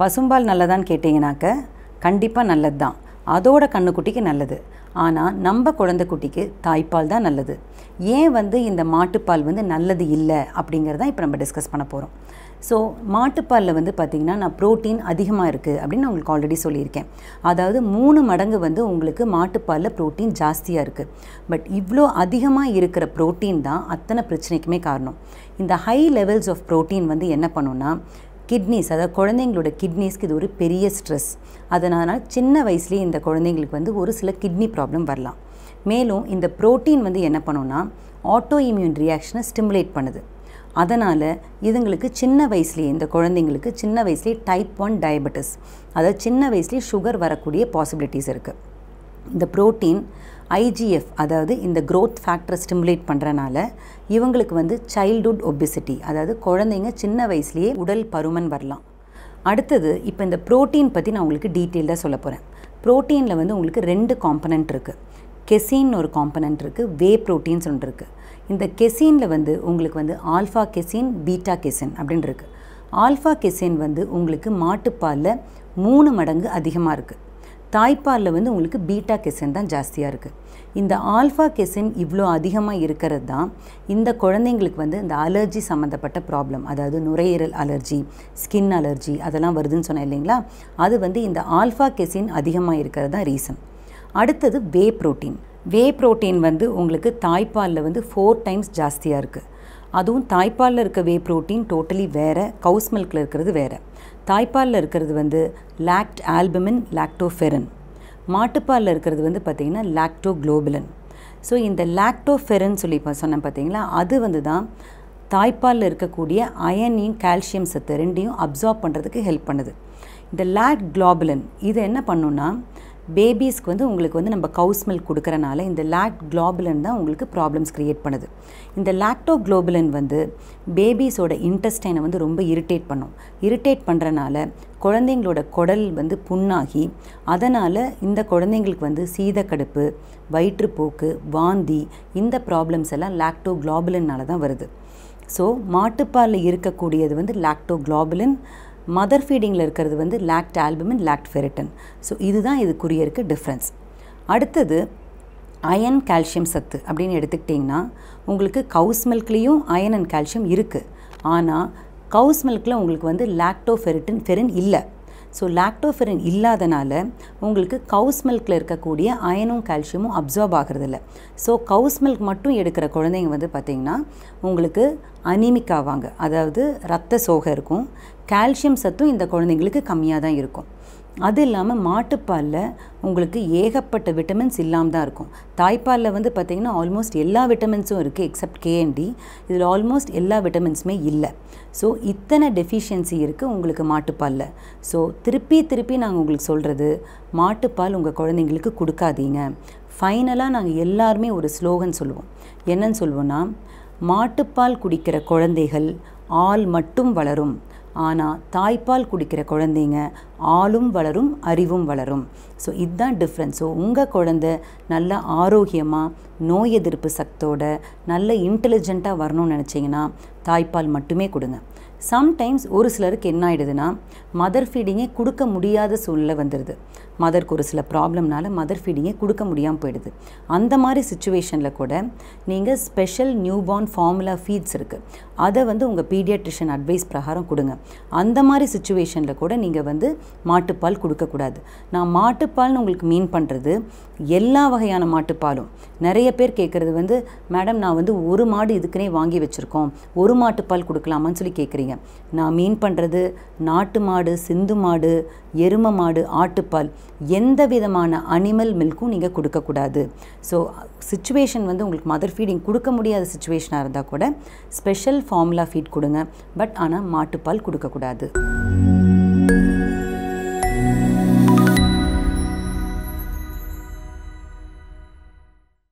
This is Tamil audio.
பசும்பால் நல்லதான்னு கேட்டிங்கனாக்க கண்டிப்பாக நல்லது தான் அதோட கண்ணுக்குட்டிக்கு நல்லது ஆனால் நம்ம குழந்தை குட்டிக்கு தாய்ப்பால் தான் நல்லது ஏன் வந்து இந்த மாட்டுப்பால் வந்து நல்லது இல்லை அப்படிங்கிறதான் இப்போ நம்ம டிஸ்கஸ் பண்ண போகிறோம் ஸோ மாட்டுப்பாலில் வந்து பார்த்திங்கன்னா நான் ப்ரோட்டீன் அதிகமாக இருக்குது அப்படின்னு உங்களுக்கு ஆல்ரெடி சொல்லியிருக்கேன் அதாவது மூணு மடங்கு வந்து உங்களுக்கு மாட்டுப்பாலில் ப்ரோட்டீன் ஜாஸ்தியாக இருக்குது பட் இவ்வளோ அதிகமாக இருக்கிற ப்ரோட்டீன் தான் அத்தனை பிரச்சனைக்குமே காரணம் இந்த ஹை லெவல்ஸ் ஆஃப் ப்ரோட்டீன் வந்து என்ன பண்ணுன்னா கிட்னிஸ் அதாவது குழந்தைங்களோட கிட்னிஸ்க்கு இது ஒரு பெரிய ஸ்ட்ரெஸ் அதனால் சின்ன வயசுலேயே இந்த குழந்தைங்களுக்கு வந்து ஒரு சில கிட்னி ப்ராப்ளம் வரலாம் மேலும் இந்த ப்ரோட்டீன் வந்து என்ன பண்ணுன்னா ஆட்டோ இம்யூன் ரியாக்ஷனை ஸ்டிமுலேட் பண்ணுது அதனால் இதுங்களுக்கு சின்ன வயசுலேயே இந்த குழந்தைங்களுக்கு சின்ன வயசுலேயே டைப் ஒன் டயபெட்டிஸ் அதாவது சின்ன வயசுலேயே சுகர் வரக்கூடிய பாசிபிலிட்டிஸ் இருக்குது இந்த ப்ரோட்டீன் ஐஜிஎஃப் அதாவது இந்த க்ரோத் ஃபேக்டரை ஸ்டிமுலேட் பண்ணுறனால இவங்களுக்கு வந்து சைல்டுஹுட் ஒபிசிட்டி அதாவது குழந்தைங்க சின்ன வயசுலேயே உடல் பருமன் வரலாம் அடுத்தது இப்போ இந்த ப்ரோட்டீன் பற்றி நான் உங்களுக்கு டீட்டெயில்டாக சொல்ல போகிறேன் ப்ரோட்டீனில் வந்து உங்களுக்கு ரெண்டு காம்பனண்ட் இருக்குது கெசின் ஒரு காம்பனண்ட் இருக்குது வே ப்ரோட்டீன்ஸ் ஒன்று இருக்குது இந்த கெசீனில் வந்து உங்களுக்கு வந்து ஆல்ஃபா கெசின் பீட்டா கெசின் அப்படின்னு இருக்குது ஆல்ஃபா கெசின் வந்து உங்களுக்கு மாட்டுப்பாலில் மூணு மடங்கு அதிகமாக இருக்குது தாய்ப்பாலில் வந்து உங்களுக்கு பீட்டா கெசன் தான் ஜாஸ்தியாக இருக்குது இந்த ஆல்ஃபா கெசின் இவ்வளோ அதிகமாக இருக்கிறது தான் இந்த குழந்தைங்களுக்கு வந்து இந்த அலர்ஜி சம்மந்தப்பட்ட ப்ராப்ளம் அதாவது நுரையீரல் அலர்ஜி ஸ்கின் அலர்ஜி அதெல்லாம் வருதுன்னு சொன்னேன் இல்லைங்களா அது வந்து இந்த ஆல்ஃபா கெசின் அதிகமாக இருக்கிறது தான் ரீசன் அடுத்தது வே ப்ரோட்டீன் வே ப்ரோட்டீன் வந்து உங்களுக்கு தாய்ப்பாலில் வந்து ஃபோர் டைம்ஸ் ஜாஸ்தியாக இருக்குது அதுவும் தாய்ப்பாலில் இருக்க வே ப்ரோட்டீன் டோட்டலி வேறு கவுஸ் மில்கில் இருக்கிறது வேறு தாய்ப்பாலில் இருக்கிறது வந்து லாக்ட் ஆல்பமின் லாக்டோஃபெரன் மாட்டுப்பாலில் இருக்கிறது வந்து பார்த்திங்கன்னா லாக்டோ குளோபிலன் ஸோ இந்த லாக்டோஃபெரன் சொல்லி சொன்னேன் பார்த்தீங்களா அது வந்து தான் தாய்ப்பாலில் இருக்கக்கூடிய அயனையும் கால்சியம் சத்து ரெண்டையும் அப்சார்ப் பண்ணுறதுக்கு ஹெல்ப் பண்ணுது இந்த லாக் குளோபிலன் இது என்ன பண்ணுன்னா பேபீஸ்க்கு வந்து உங்களுக்கு வந்து நம்ம கவுஸ் மில்க் கொடுக்குறனால இந்த லாக் குளோபுலன் தான் உங்களுக்கு ப்ராப்ளம்ஸ் க்ரியேட் பண்ணுது இந்த லாக்டோ குளோபுலன் வந்து பேபீஸோட இன்டெஸ்டைனை வந்து ரொம்ப இரிட்டேட் பண்ணும் இரிட்டேட் பண்ணுறனால குழந்தைங்களோட குடல் வந்து புண்ணாகி அதனால் இந்த குழந்தைங்களுக்கு வந்து சீதக்கடுப்பு வயிற்றுப்போக்கு வாந்தி இந்த ப்ராப்ளம்ஸ் எல்லாம் லாக்டோ குளோபுலன்னால தான் வருது ஸோ மாட்டுப்பாலில் இருக்கக்கூடியது வந்து லாக்டோ குளோபுலன் மதர் ஃபீடிங்கில் இருக்கிறது வந்து lactalbumin lactoferrin so இதுதான் இதுக்குரிய இருக்க டிஃப்ரென்ஸ் அடுத்தது அயன் கால்சியம் சத்து அப்படின்னு எடுத்துக்கிட்டிங்கன்னா உங்களுக்கு கவுஸ் மில்க்லேயும் அயன் அண்ட் கால்சியம் இருக்குது ஆனால் கவுஸ் மில்கில் உங்களுக்கு வந்து லாக்டோ ஃபெரிட்டன் ஃபெரின் இல்லை ஸோ லாக்டோஃபெரின் இல்லாதனால உங்களுக்கு கவுஸ் மில்கில் இருக்கக்கூடிய அயனும் கால்சியமும் அப்சார்ப் ஆகிறதில்ல ஸோ கவுஸ் மில்க் மட்டும் எடுக்கிற குழந்தைங்க வந்து பார்த்திங்கன்னா உங்களுக்கு அனிமிக் ஆவாங்க அதாவது ரத்த சோகை இருக்கும் கால்சியம் சத்தும் இந்த குழந்தைங்களுக்கு கம்மியாக தான் இருக்கும் அது இல்லாமல் மாட்டுப்பாலில் உங்களுக்கு ஏகப்பட்ட விட்டமின்ஸ் இல்லாமல் தான் இருக்கும் தாய்ப்பாலில் வந்து பார்த்திங்கன்னா ஆல்மோஸ்ட் எல்லா விட்டமின்ஸும் இருக்குது எக்ஸப்ட் கேஎன்டி இதில் ஆல்மோஸ்ட் எல்லா விட்டமின்ஸுமே இல்லை ஸோ இத்தனை டெஃபிஷியன்சி இருக்குது உங்களுக்கு மாட்டுப்பாலில் ஸோ திருப்பி திருப்பி நாங்கள் உங்களுக்கு சொல்கிறது மாட்டுப்பால் உங்கள் குழந்தைங்களுக்கு கொடுக்காதீங்க ஃபைனலாக நாங்கள் எல்லாருமே ஒரு ஸ்லோகன் சொல்லுவோம் என்னன்னு சொல்லுவோன்னா மாட்டுப்பால் குடிக்கிற குழந்தைகள் ஆள் மட்டும் வளரும் ஆனால் தாய்ப்பால் குடிக்கிற குழந்தைங்க ஆளும் வளரும் அறிவும் வளரும் ஸோ இதுதான் டிஃப்ரென்ஸ் ஸோ உங்கள் குழந்த நல்ல ஆரோக்கியமாக நோய் எதிர்ப்பு சக்தோட நல்ல இன்டெலிஜெண்ட்டாக வரணும்னு நினச்சிங்கன்னா தாய்ப்பால் மட்டுமே கொடுங்க சம்டைம்ஸ் ஒரு சிலருக்கு என்ன ஆகிடுதுன்னா மதர் ஃபீடிங்கே கொடுக்க முடியாத சூழ்நிலை வந்துடுது மதருக்கு ஒரு சில ப்ராப்ளம்னால மதர் ஃபீடிங்கே கொடுக்க முடியாமல் போயிடுது அந்த மாதிரி சுச்சுவேஷனில் கூட நீங்கள் ஸ்பெஷல் நியூபார்ன் ஃபார்முலா ஃபீட்ஸ் இருக்குது அதை வந்து உங்கள் பீடியாட்ரிஷன் அட்வைஸ் பிரகாரம் கொடுங்க அந்த மாதிரி சுச்சுவேஷனில் கூட நீங்கள் வந்து மாட்டுப்பால் கொடுக்கக்கூடாது நான் மாட்டுப்பால்னு உங்களுக்கு மீன் பண்ணுறது எல்லா வகையான மாட்டுப்பாலும் நிறைய பேர் கேட்குறது வந்து மேடம் நான் வந்து ஒரு மாடு இதுக்குனே வாங்கி வச்சுருக்கோம் ஒரு மாட்டுப்பால் கொடுக்கலாமான்னு சொல்லி கேட்குறீங்க நான் மீன் பண்ணுறது நாட்டு மாடு சிந்து மாடு எரும மாடு ஆட்டுப்பால் எந்த விதமான அனிமல் மில்க்கும் நீங்கள் கொடுக்கக்கூடாது ஸோ சுச்சுவேஷன் வந்து உங்களுக்கு மதர் ஃபீடிங் கொடுக்க முடியாத சுச்சுவேஷனாக இருந்தால் கூட ஸ்பெஷல் ஃபார்முலா ஃபீட் கொடுங்க பட் ஆனால் மாட்டுப்பால் கொடுக்கக்கூடாது